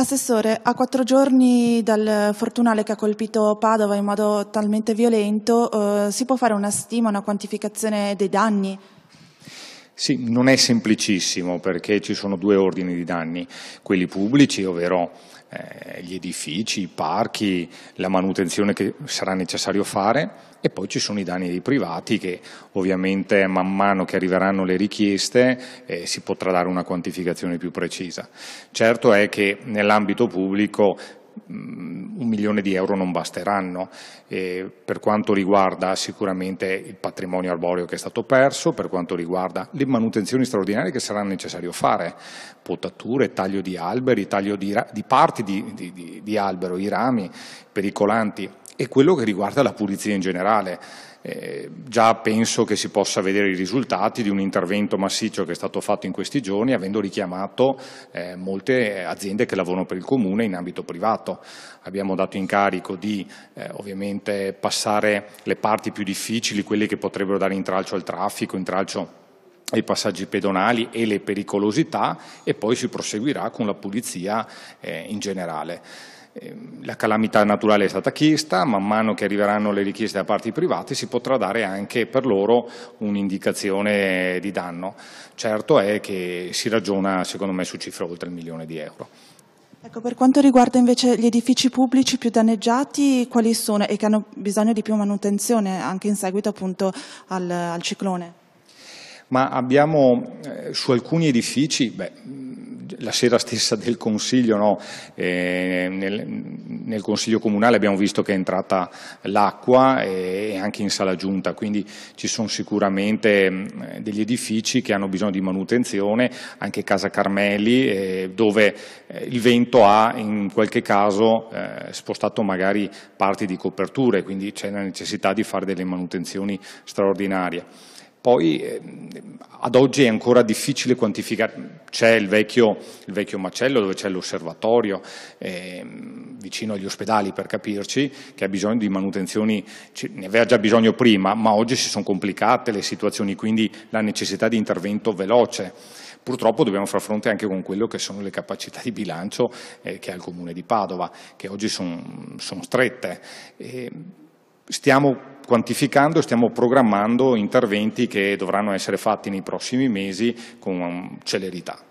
Assessore, a quattro giorni dal fortunale che ha colpito Padova in modo talmente violento, eh, si può fare una stima, una quantificazione dei danni? Sì, non è semplicissimo perché ci sono due ordini di danni, quelli pubblici, ovvero eh, gli edifici, i parchi, la manutenzione che sarà necessario fare e poi ci sono i danni dei privati che ovviamente man mano che arriveranno le richieste eh, si potrà dare una quantificazione più precisa. Certo è che nell'ambito pubblico un milione di euro non basteranno eh, per quanto riguarda sicuramente il patrimonio arboreo che è stato perso, per quanto riguarda le manutenzioni straordinarie che sarà necessario fare, potature, taglio di alberi, taglio di, di parti di, di, di albero, i rami pericolanti, e quello che riguarda la pulizia in generale. Eh, già penso che si possa vedere i risultati di un intervento massiccio che è stato fatto in questi giorni, avendo richiamato eh, molte aziende che lavorano per il Comune in ambito privato. Abbiamo dato incarico di eh, ovviamente passare le parti più difficili, quelle che potrebbero dare intralcio al traffico, intralcio ai passaggi pedonali e le pericolosità e poi si proseguirà con la pulizia eh, in generale. Ehm, la calamità naturale è stata chiesta, man mano che arriveranno le richieste da parti private si potrà dare anche per loro un'indicazione di danno. Certo è che si ragiona secondo me su cifre oltre il milione di euro. Ecco, per quanto riguarda invece gli edifici pubblici più danneggiati, quali sono e che hanno bisogno di più manutenzione anche in seguito appunto al, al ciclone? ma abbiamo eh, su alcuni edifici, beh, la sera stessa del Consiglio, no? eh, nel, nel, Consiglio Comunale abbiamo visto che è entrata l'acqua e, eh, e anche in sala giunta, quindi ci sono sicuramente mm, degli edifici che hanno bisogno di manutenzione, anche Casa Carmeli, eh, dove eh, il vento ha in qualche caso eh, spostato magari parti di coperture, quindi c'è la necessità di fare delle manutenzioni straordinarie. Poi eh, ad oggi è ancora difficile quantificare, c'è il vecchio, il vecchio macello dove c'è l'osservatorio eh, vicino agli ospedali per capirci, che ha bisogno di manutenzioni, ne aveva già bisogno prima, ma oggi si sono complicate le situazioni, quindi la necessità di intervento veloce. Purtroppo dobbiamo far fronte anche con quello che sono le capacità di bilancio eh, che ha il Comune di Padova, che oggi sono son strette. Ehm, stiamo quantificando e stiamo programmando interventi che dovranno essere fatti nei prossimi mesi con celerità.